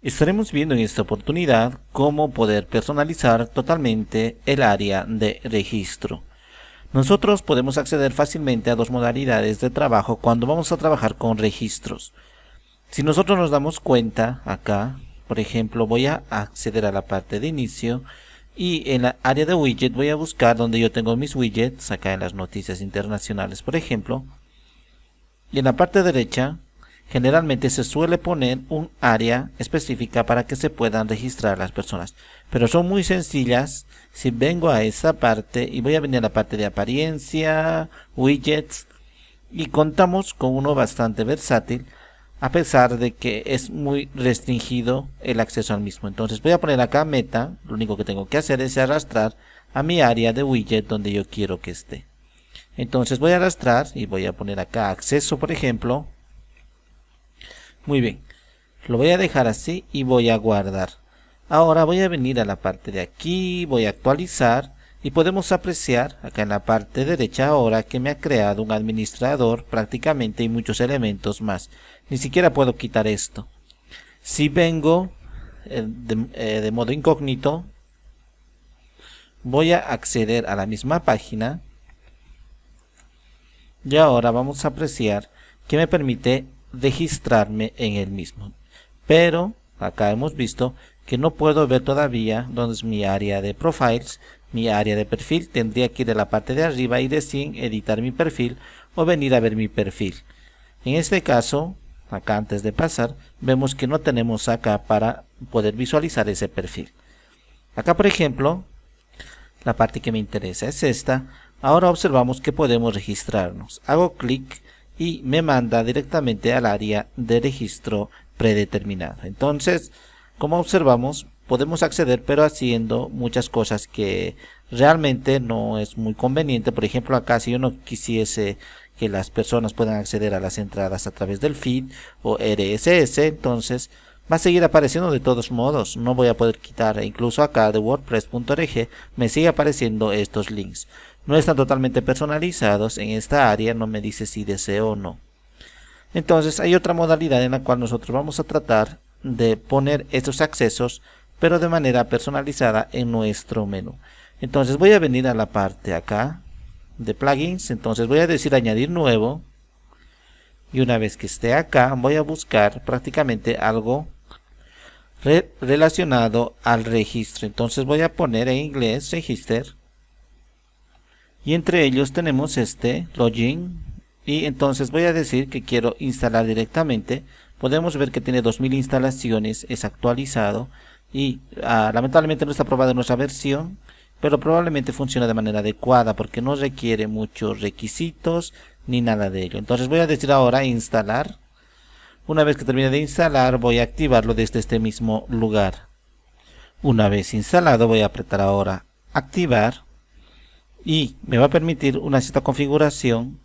Estaremos viendo en esta oportunidad cómo poder personalizar totalmente el área de registro. Nosotros podemos acceder fácilmente a dos modalidades de trabajo cuando vamos a trabajar con registros. Si nosotros nos damos cuenta acá, por ejemplo, voy a acceder a la parte de inicio y en la área de widget voy a buscar donde yo tengo mis widgets, acá en las noticias internacionales por ejemplo. Y en la parte derecha generalmente se suele poner un área específica para que se puedan registrar las personas. Pero son muy sencillas. Si vengo a esa parte y voy a venir a la parte de apariencia, widgets, y contamos con uno bastante versátil, a pesar de que es muy restringido el acceso al mismo. Entonces voy a poner acá meta, lo único que tengo que hacer es arrastrar a mi área de widget donde yo quiero que esté. Entonces voy a arrastrar y voy a poner acá acceso, por ejemplo, muy bien, lo voy a dejar así y voy a guardar. Ahora voy a venir a la parte de aquí, voy a actualizar y podemos apreciar acá en la parte derecha ahora que me ha creado un administrador prácticamente y muchos elementos más. Ni siquiera puedo quitar esto. Si vengo eh, eh, de, modo incógnito, voy a acceder a la misma página y ahora vamos a apreciar que me permite registrarme en el mismo. Pero acá hemos visto que no puedo ver todavía donde es mi área de profiles, mi área de perfil. Tendría que ir a la parte de arriba y decir editar mi perfil o venir a ver mi perfil. En este caso, acá antes de pasar, vemos que no tenemos acá para poder visualizar ese perfil. Acá por ejemplo, la parte que me interesa es esta. Ahora observamos que podemos registrarnos. Hago clic y me manda directamente al área de registro predeterminado. Entonces, como observamos, podemos acceder pero haciendo muchas cosas que realmente no es muy conveniente. Por ejemplo, acá si yo no quisiese que las personas puedan acceder a las entradas a través del feed o RSS, entonces va a seguir apareciendo de todos modos. No voy a poder quitar, incluso acá de wordpress.org me sigue apareciendo estos links no están totalmente personalizados en esta área no me dice si deseo o no entonces hay otra modalidad en la cual nosotros vamos a tratar de poner estos accesos pero de manera personalizada en nuestro menú entonces voy a venir a la parte acá de plugins entonces voy a decir añadir nuevo y una vez que esté acá voy a buscar prácticamente algo relacionado al registro entonces voy a poner en inglés register y entre ellos tenemos este login y entonces voy a decir que quiero instalar directamente podemos ver que tiene 2000 instalaciones es actualizado y ah, lamentablemente no está aprobada nuestra versión pero probablemente funciona de manera adecuada porque no requiere muchos requisitos ni nada de ello entonces voy a decir ahora instalar una vez que termine de instalar voy a activarlo desde este mismo lugar una vez instalado voy a apretar ahora activar y me va a permitir una cierta configuración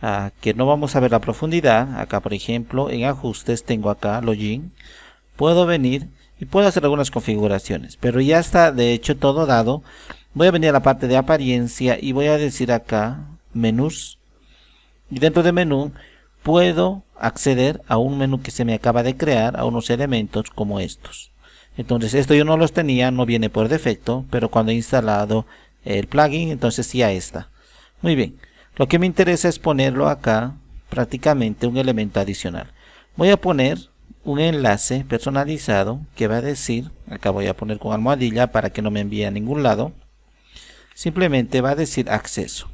ah, que no vamos a ver la profundidad. Acá, por ejemplo, en ajustes tengo acá login. Puedo venir y puedo hacer algunas configuraciones, pero ya está de hecho todo dado. Voy a venir a la parte de apariencia y voy a decir acá menús. Y dentro de menú puedo acceder a un menú que se me acaba de crear, a unos elementos como estos. Entonces esto yo no los tenía, no viene por defecto, pero cuando he instalado el plugin, entonces ya está Muy bien, lo que me interesa es ponerlo acá, prácticamente un elemento adicional. Voy a poner un enlace personalizado que va a decir, acá voy a poner con almohadilla para que no me envíe a ningún lado, simplemente va a decir acceso.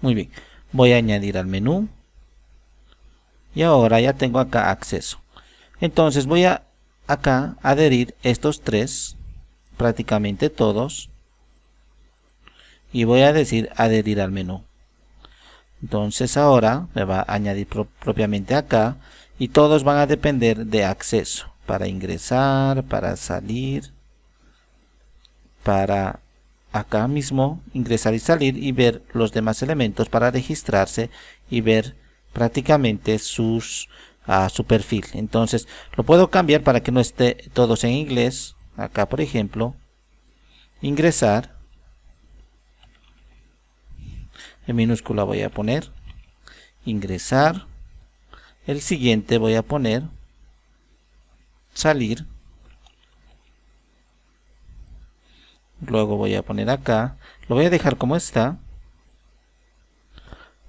Muy bien, voy a añadir al menú y ahora ya tengo acá acceso. Entonces voy a acá adherir estos tres prácticamente todos y voy a decir adherir al menú entonces ahora me va a añadir propiamente acá y todos van a depender de acceso para ingresar, para salir para acá mismo ingresar y salir y ver los demás elementos para registrarse y ver prácticamente sus, a ah, su perfil entonces lo puedo cambiar para que no esté todos en inglés acá por ejemplo, ingresar, en minúscula voy a poner, ingresar, el siguiente voy a poner, salir, luego voy a poner acá, lo voy a dejar como está,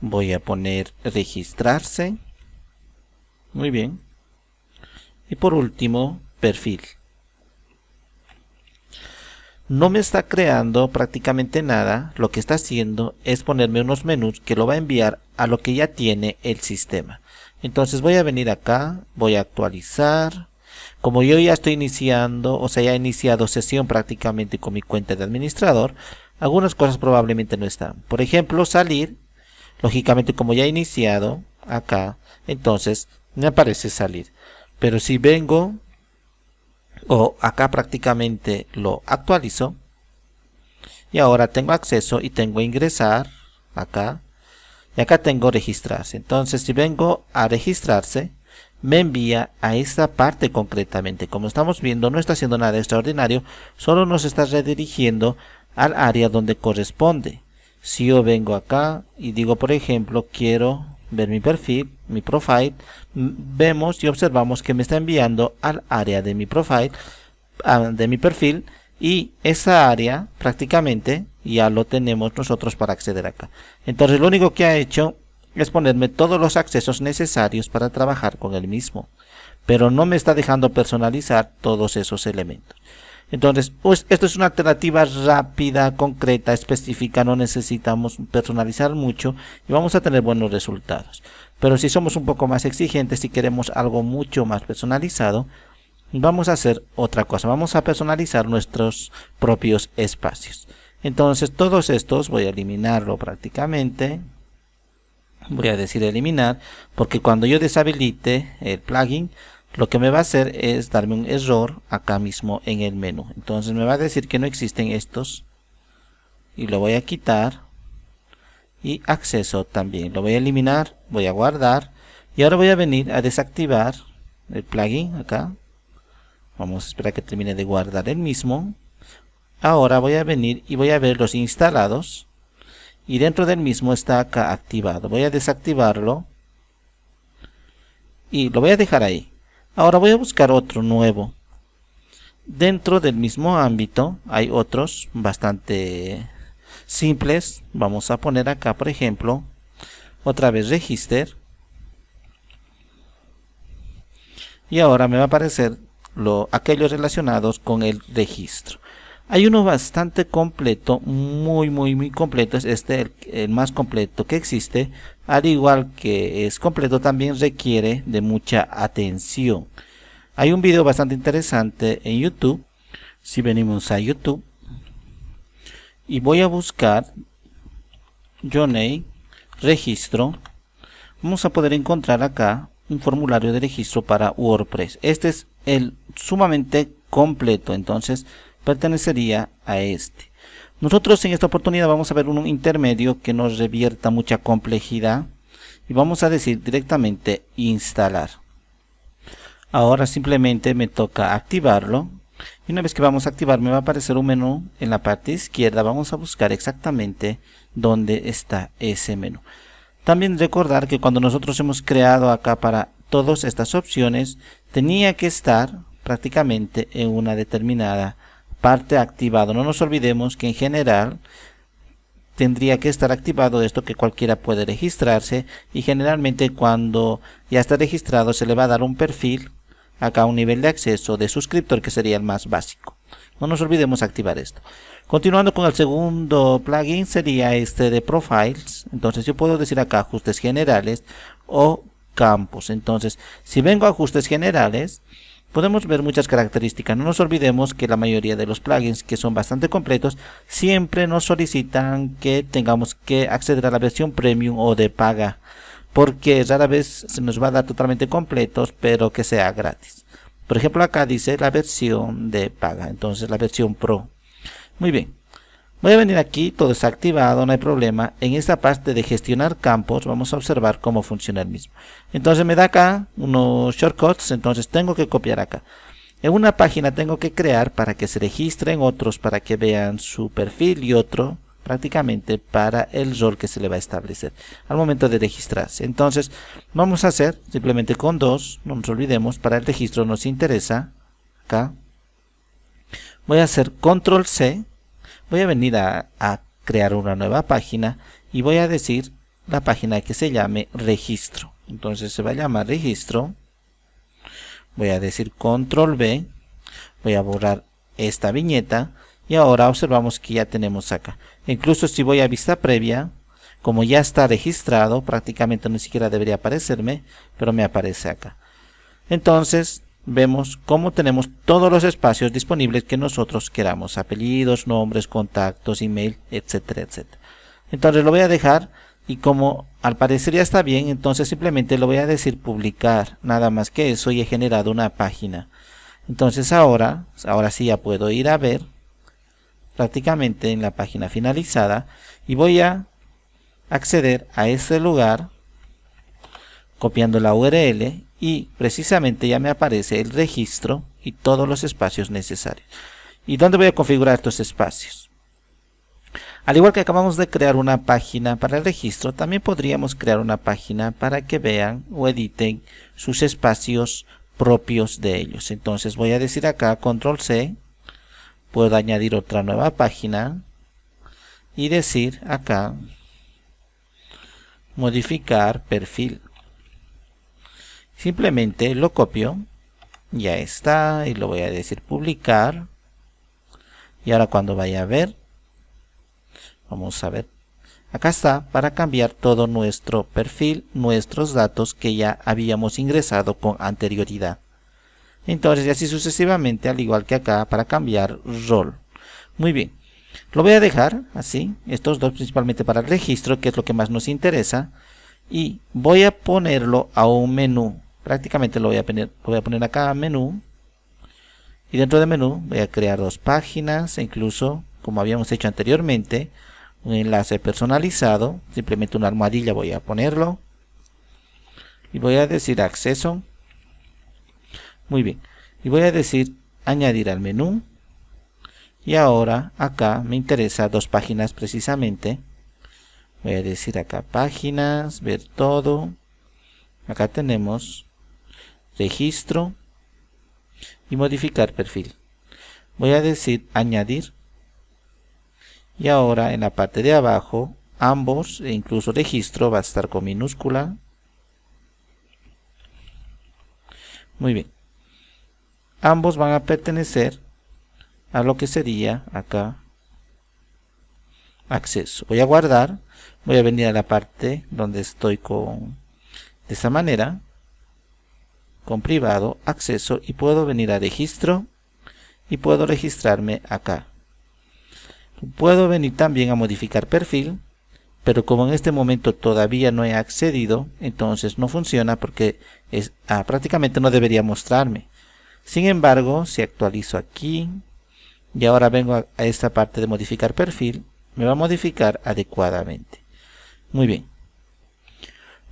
voy a poner registrarse, muy bien, y por último perfil no me está creando prácticamente nada, lo que está haciendo es ponerme unos menús que lo va a enviar a lo que ya tiene el sistema. Entonces voy a venir acá, voy a actualizar. Como yo ya estoy iniciando, o sea ya he iniciado sesión prácticamente con mi cuenta de administrador, algunas cosas probablemente no están. Por ejemplo, salir, lógicamente como ya he iniciado acá, entonces me aparece salir. Pero si vengo o acá prácticamente lo actualizo y ahora tengo acceso y tengo ingresar acá y acá tengo registrarse entonces si vengo a registrarse me envía a esta parte concretamente como estamos viendo no está haciendo nada extraordinario solo nos está redirigiendo al área donde corresponde si yo vengo acá y digo por ejemplo quiero ver mi perfil, mi profile, vemos y observamos que me está enviando al área de mi profile, de mi perfil, y esa área prácticamente ya lo tenemos nosotros para acceder acá. Entonces lo único que ha hecho es ponerme todos los accesos necesarios para trabajar con el mismo, pero no me está dejando personalizar todos esos elementos. Entonces, pues, esto es una alternativa rápida, concreta, específica, no necesitamos personalizar mucho y vamos a tener buenos resultados. Pero si somos un poco más exigentes y queremos algo mucho más personalizado, vamos a hacer otra cosa, vamos a personalizar nuestros propios espacios. Entonces todos estos voy a eliminarlo prácticamente, voy a decir eliminar, porque cuando yo deshabilite el plugin, lo que me va a hacer es darme un error acá mismo en el menú. Entonces me va a decir que no existen estos y lo voy a quitar y acceso también. Lo voy a eliminar, voy a guardar y ahora voy a venir a desactivar el plugin acá. Vamos a esperar que termine de guardar el mismo. Ahora voy a venir y voy a ver los instalados y dentro del mismo está acá activado. Voy a desactivarlo y lo voy a dejar ahí. Ahora voy a buscar otro nuevo. Dentro del mismo ámbito hay otros bastante simples. Vamos a poner acá, por ejemplo, otra vez register. Y ahora me va a aparecer lo, aquellos relacionados con el registro. Hay uno bastante completo, muy, muy, muy completo. Es este el, más completo que existe. Al igual que es completo, también requiere de mucha atención. Hay un video bastante interesante en YouTube. Si venimos a YouTube. Y voy a buscar Johnny registro. Vamos a poder encontrar acá un formulario de registro para WordPress. Este es el sumamente completo. Entonces, pertenecería a este. Nosotros en esta oportunidad vamos a ver un intermedio que nos revierta mucha complejidad y vamos a decir directamente instalar. Ahora simplemente me toca activarlo y una vez que vamos a activar me va a aparecer un menú en la parte izquierda. Vamos a buscar exactamente dónde está ese menú. También recordar que cuando nosotros hemos creado acá para todas estas opciones tenía que estar prácticamente en una determinada parte activado. No nos olvidemos que en general tendría que estar activado esto que cualquiera puede registrarse y generalmente cuando ya está registrado se le va a dar un perfil acá un nivel de acceso de suscriptor que sería el más básico. No nos olvidemos activar esto. Continuando con el segundo plugin sería este de Profiles. Entonces yo puedo decir acá ajustes generales o campos. Entonces si vengo a ajustes generales podemos ver muchas características. No nos olvidemos que la mayoría de los plugins que son bastante completos siempre nos solicitan que tengamos que acceder a la versión premium o de paga porque rara vez se nos va a dar totalmente completos pero que sea gratis. Por ejemplo acá dice la versión de paga, entonces la versión pro. Muy bien. Voy a venir aquí, todo está activado, no hay problema. En esta parte de gestionar campos, vamos a observar cómo funciona el mismo. Entonces me da acá unos shortcuts, entonces tengo que copiar acá. En una página tengo que crear para que se registren otros, para que vean su perfil y otro prácticamente para el rol que se le va a establecer al momento de registrarse. Entonces vamos a hacer simplemente con dos, no nos olvidemos, para el registro nos interesa acá. Voy a hacer control C voy a venir a, crear una nueva página y voy a decir la página que se llame registro. Entonces se va a llamar registro. Voy a decir control B. Voy a borrar esta viñeta. Y ahora observamos que ya tenemos acá. Incluso si voy a vista previa, como ya está registrado, prácticamente ni siquiera debería aparecerme, pero me aparece acá. Entonces, vemos cómo tenemos todos los espacios disponibles que nosotros queramos, apellidos, nombres, contactos, email, etcétera, etcétera. Entonces lo voy a dejar y como al parecer ya está bien, entonces simplemente lo voy a decir publicar, nada más que eso y he generado una página. Entonces ahora, ahora sí ya puedo ir a ver prácticamente en la página finalizada y voy a acceder a ese lugar copiando la URL y precisamente ya me aparece el registro y todos los espacios necesarios. ¿Y dónde voy a configurar estos espacios? Al igual que acabamos de crear una página para el registro, también podríamos crear una página para que vean o editen sus espacios propios de ellos. Entonces voy a decir acá control C, puedo añadir otra nueva página y decir acá modificar perfil. Simplemente lo copio. Ya está. Y lo voy a decir publicar. Y ahora cuando vaya a ver. Vamos a ver. Acá está para cambiar todo nuestro perfil, nuestros datos que ya habíamos ingresado con anterioridad. Entonces, y así sucesivamente, al igual que acá, para cambiar rol. Muy bien. Lo voy a dejar así, estos dos principalmente para el registro, que es lo que más nos interesa. Y voy a ponerlo a un menú prácticamente lo voy a poner, voy a poner acá, menú. Y dentro de menú voy a crear dos páginas, e incluso como habíamos hecho anteriormente, un enlace personalizado, simplemente una almohadilla voy a ponerlo. Y voy a decir acceso. Muy bien. Y voy a decir añadir al menú. Y ahora acá me interesa dos páginas precisamente. Voy a decir acá páginas, ver todo. Acá tenemos registro y modificar perfil. Voy a decir añadir y ahora en la parte de abajo ambos e incluso registro va a estar con minúscula. Muy bien. Ambos van a pertenecer a lo que sería acá acceso. Voy a guardar, voy a venir a la parte donde estoy con de esta manera con privado, acceso y puedo venir a registro y puedo registrarme acá. Puedo venir también a modificar perfil, pero como en este momento todavía no he accedido, entonces no funciona porque es, ah, prácticamente no debería mostrarme. Sin embargo, si actualizo aquí y ahora vengo a, esta parte de modificar perfil, me va a modificar adecuadamente. Muy bien.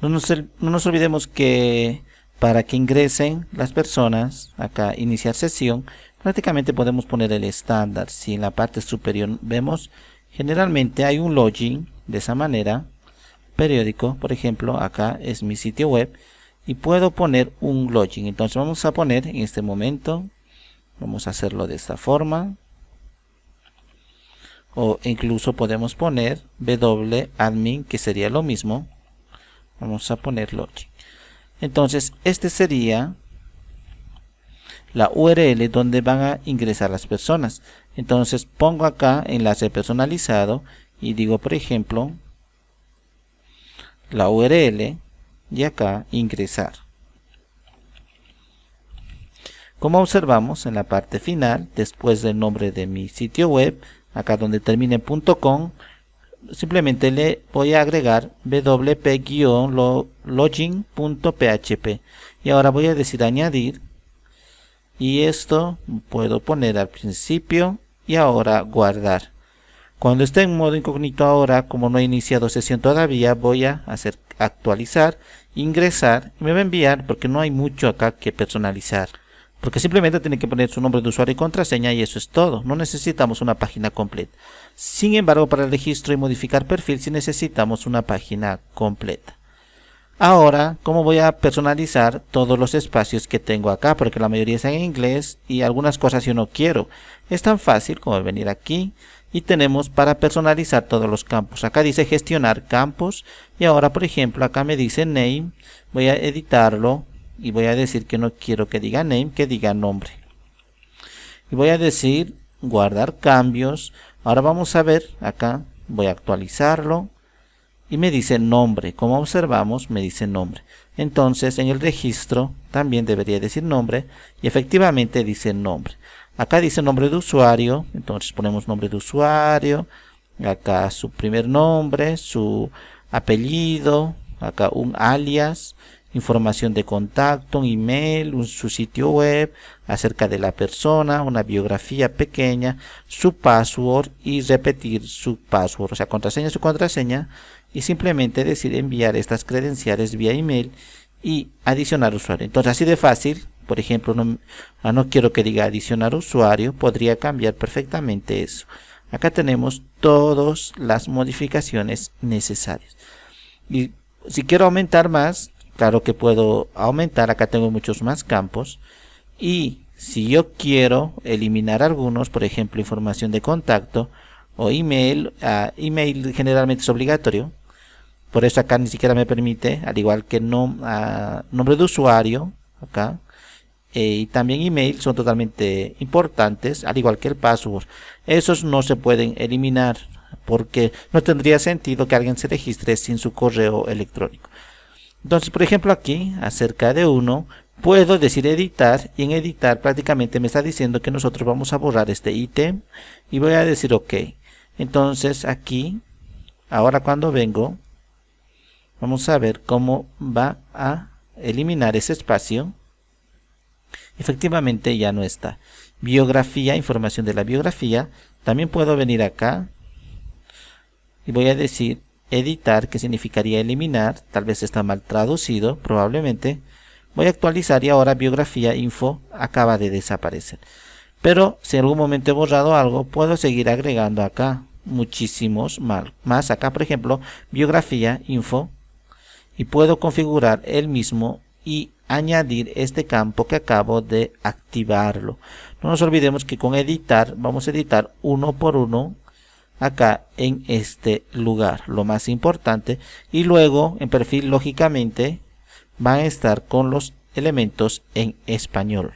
no nos olvidemos que para que ingresen las personas, acá iniciar sesión, prácticamente podemos poner el estándar. Si en la parte superior vemos, generalmente hay un login de esa manera, periódico, por ejemplo, acá es mi sitio web y puedo poner un login. Entonces vamos a poner en este momento, vamos a hacerlo de esta forma. O incluso podemos poner wadmin, que sería lo mismo. Vamos a poner login. Entonces, este sería la URL donde van a ingresar las personas. Entonces, pongo acá enlace personalizado y digo, por ejemplo, la URL y acá ingresar. Como observamos en la parte final, después del nombre de mi sitio web, acá donde termine .com, simplemente le voy a agregar wp-login.php y ahora voy a decir añadir y esto puedo poner al principio y ahora guardar cuando esté en modo incógnito ahora como no he iniciado sesión todavía voy a hacer actualizar ingresar y me va a enviar porque no hay mucho acá que personalizar porque simplemente tiene que poner su nombre de usuario y contraseña y eso es todo. No necesitamos una página completa. Sin embargo, para el registro y modificar perfil sí necesitamos una página completa. Ahora, ¿cómo voy a personalizar todos los espacios que tengo acá? Porque la mayoría están en inglés y algunas cosas yo no quiero. Es tan fácil como venir aquí y tenemos para personalizar todos los campos. Acá dice gestionar campos y ahora, por ejemplo, acá me dice name. Voy a editarlo y voy a decir que no quiero que diga name, que diga nombre. Y voy a decir guardar cambios. Ahora vamos a ver acá, voy a actualizarlo y me dice nombre. Como observamos, me dice nombre. Entonces, en el registro también debería decir nombre y efectivamente dice nombre. Acá dice nombre de usuario, entonces ponemos nombre de usuario, acá su primer nombre, su apellido, acá un alias información de contacto, un email, su sitio web, acerca de la persona, una biografía pequeña, su password y repetir su password, o sea, contraseña, su contraseña, y simplemente decir enviar estas credenciales vía email y adicionar usuario. Entonces, así de fácil, por ejemplo, no, ah, no quiero que diga adicionar usuario, podría cambiar perfectamente eso. Acá tenemos todas las modificaciones necesarias. Y si quiero aumentar más, claro que puedo aumentar, acá tengo muchos más campos y si yo quiero eliminar algunos, por ejemplo información de contacto o email, ah, email generalmente es obligatorio, por eso acá ni siquiera me permite, al igual que ah, nombre de usuario, acá, eh, y también email son totalmente importantes, al igual que el password. Esos no se pueden eliminar porque no tendría sentido que alguien se registre sin su correo electrónico. Entonces, por ejemplo, aquí, acerca de uno, puedo decir editar y en editar prácticamente me está diciendo que nosotros vamos a borrar este ítem y voy a decir ok. Entonces, aquí, ahora cuando vengo, vamos a ver cómo va a eliminar ese espacio. Efectivamente ya no está. Biografía, información de la biografía. También puedo venir acá y voy a decir editar, que significaría eliminar, tal vez está mal traducido, probablemente. Voy a actualizar y ahora biografía info acaba de desaparecer. Pero si en algún momento he borrado algo, puedo seguir agregando acá muchísimos más. Acá, por ejemplo, biografía info y puedo configurar el mismo y añadir este campo que acabo de activarlo. No nos olvidemos que con editar vamos a editar uno por uno acá en este lugar, lo más importante. Y luego en perfil, lógicamente, van a estar con los elementos en español.